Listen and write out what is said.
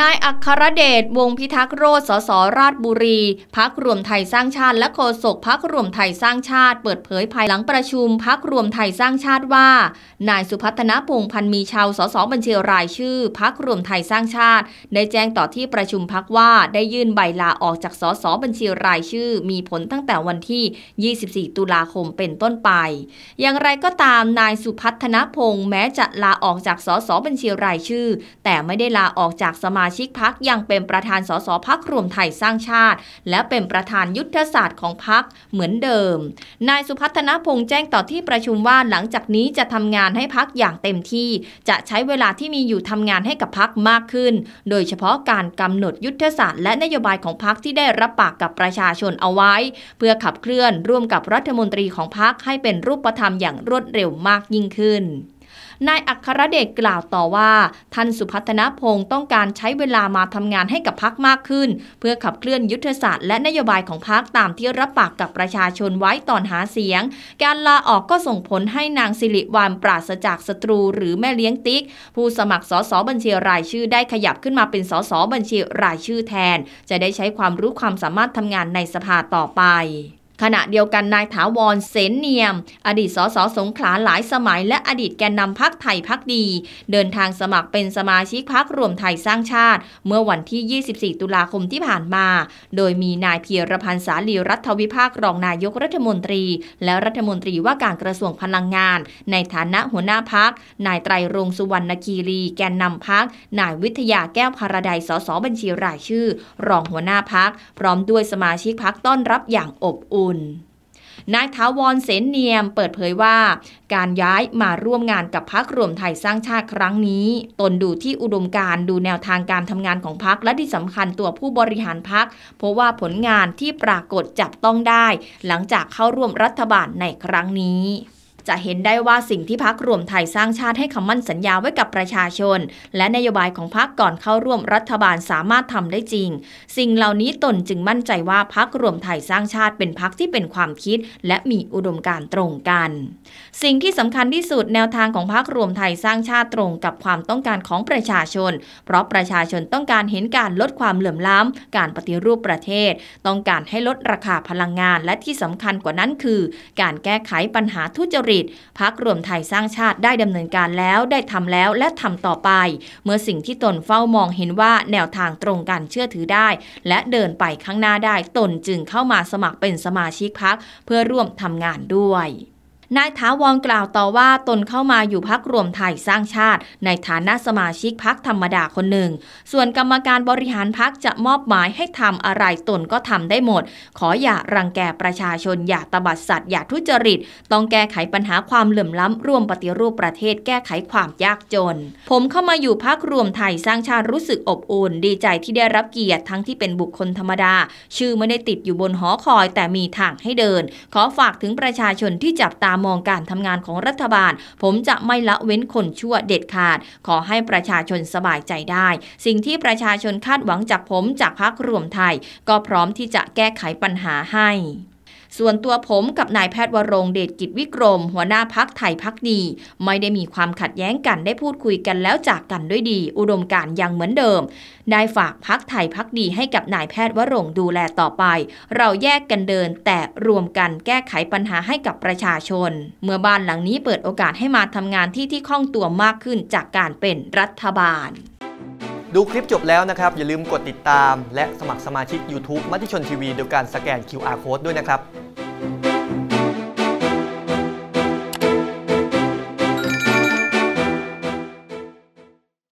นายอัครเดชวงพิทักษ์โรสสสราชบุรีพักรวมไทยสร้างชาติ และโฆษกพักรวมไทยสร้างชาติ เปิดเผยภายหลังประชุมพักรวมไทยสร้างชาติว่า นายสุพัฒนพงพันมีชาวสสบัญชีรายชื่อพักรวมไทยสร้างชาติได้แจ้งต่อที่ประชุมพักว่า ได้ยื่นใบลาออกจากสสบัญชีรายชื่อ มีผลตั้งแต่วันที่ 24 ตุลาคมเป็นต้นไป อย่างไรก็ตามนายสุพัฒนพงแม้จะลาออกจากสสบัญชีรายชื่อ แต่ไม่ได้ลาออกจากสมามาชิกพักยังเป็นประธานสสพักรวมไทยสร้างชาติ และเป็นประธานยุทธศาสตร์ของพักเหมือนเดิม นายสุพัฒนพงษ์แจ้งต่อที่ประชุมว่าหลังจากนี้จะทำงานให้พักอย่างเต็มที่ จะใช้เวลาที่มีอยู่ทำงานให้กับพักมากขึ้น โดยเฉพาะการกำหนดยุทธศาสตร์และ นโยบายของพักที่ได้รับปากกับประชาชนเอาไว้ เพื่อขับเคลื่อนร่วมกับรัฐมนตรีของพักให้เป็นรูปธรรมอย่างรวดเร็วมากยิ่งขึ้นนายอัครเดชกล่าวต่อว่า ท่านสุพัฒนพงศ์ต้องการใช้เวลามาทำงานให้กับพักมากขึ้น เพื่อขับเคลื่อนยุทธศาสตร์และนโยบายของพักตามที่รับปากกับประชาชนไว้ตอนหาเสียง การลาออกก็ส่งผลให้นางสิริวันปราศจากศัตรูหรือแม่เลี้ยงติ๊ก ผู้สมัครสสบัญชีรายชื่อได้ขยับขึ้นมาเป็นสสบัญชีรายชื่อแทน จะได้ใช้ความรู้ความสามารถทำงานในสภาต่อไปขณะเดียวกันนายถาวรเซนเนียม อดีตสสสงขลาหลายสมัยและอดีตแกนนำพักไทยพักดี เดินทางสมัครเป็นสมาชิกพักรวมไทยสร้างชาติ เมื่อวันที่ 24 ตุลาคมที่ผ่านมา โดยมีนายเพียรพันธ์สาลีรัฐวิภาครองนายกรัฐมนตรี และรัฐมนตรีว่าการกระทรวงพลังงานในฐานะหัวหน้าพัก นายไตรรงสุวรรณคีรี แกนนำพักนายวิทยาแก้วพาราไดสสบัญชีรายชื่อรองหัวหน้าพักพร้อมด้วยสมาชิกพักต้อนรับอย่างอบอุ่นบนายทาวรเสนเนียมเปิดเผยว่า การย้ายมาร่วมงานกับพักรวมไทยสร้างชาติครั้งนี้ ตนดูที่อุดมการดูแนวทางการทำงานของพักและที่สำคัญตัวผู้บริหารพัก เพราะว่าผลงานที่ปรากฏจับต้องได้หลังจากเข้าร่วมรัฐบาลในครั้งนี้จะเห็นได้ว่าสิ่งที่พักรวมไทยสร้างชาติให้คำมั่นสัญญาไว้กับประชาชน และนโยบายของพักก่อนเข้าร่วมรัฐบาลสามารถทำได้จริง สิ่งเหล่านี้ตนจึงมั่นใจว่าพักรวมไทยสร้างชาติเป็นพักที่เป็นความคิด และมีอุดมการณ์ตรงกัน สิ่งที่สำคัญที่สุดแนวทางของพักรวมไทยสร้างชาติตรงกับความต้องการของประชาชน เพราะประชาชนต้องการเห็นการลดความเหลื่อมล้ำการปฏิรูปประเทศ ต้องการให้ลดราคาพลังงาน และที่สำคัญกว่านั้นคือ การแก้ไขปัญหาทุจริตตพักรวมไทยสร้างชาติได้ดำเนินการแล้วได้ทำแล้วและทำต่อไป เมื่อสิ่งที่ตนเฝ้ามองเห็นว่าแนวทางตรงกันเชื่อถือได้ และเดินไปข้างหน้าได้ตนจึงเข้ามาสมัครเป็นสมาชิกพักเพื่อร่วมทำงานด้วยนายถาวรกล่าวต่อว่าตนเข้ามาอยู่พักรวมไทยสร้างชาติ ในฐานะสมาชิกพักธรรมดาคนหนึ่ง ส่วนกรรมการบริหารพักจะมอบหมายให้ทำอะไรตนก็ทำได้หมดขออย่ารังแกประชาชนอย่าตบัดสัตว์อย่าทุจริต ต้องแก้ไขปัญหาความเหลื่อมล้ำร่วมปฏิรูปประเทศแก้ไขความยากจน ผมเข้ามาอยู่พักรวมไทยสร้างชาติรู้สึกอบอุ่นดีใจที่ได้รับเกียรติทั้งที่เป็นบุคคลธรรมดา ชื่อไม่ได้ติด อยู่บนหอคอยแต่มีทางให้เดิน ขอฝากถึงประชาชนที่จับตามมองการทำงานของรัฐบาล ผมจะไม่ละเว้นคนชั่วเด็ดขาด ขอให้ประชาชนสบายใจได้ สิ่งที่ประชาชนคาดหวังจากผมจากพรรครวมไทย ก็พร้อมที่จะแก้ไขปัญหาให้ส่วนตัวผมกับนายแพทย์วรงเดชกิจวิกรม หัวหน้าพักไทยพักดี ไม่ได้มีความขัดแย้งกันได้พูดคุยกันแล้วจากกันด้วยดี อุดมการยังเหมือนเดิมได้ฝากพักไทยพักดีให้กับนายแพทย์วรงดูแลต่อไป เราแยกกันเดินแต่รวมกันแก้ไขปัญหาให้กับประชาชน เมื่อบ้านหลังนี้เปิดโอกาสให้มาทำงานที่ที่คล่องตัวมากขึ้นจากการเป็นรัฐบาล ดูคลิปจบแล้วนะครับ อย่าลืมกดติดตาม และสมัครสมาชิก YouTube มัติชนทีวีโดยการสแกน QR Code ด้วยนะครับ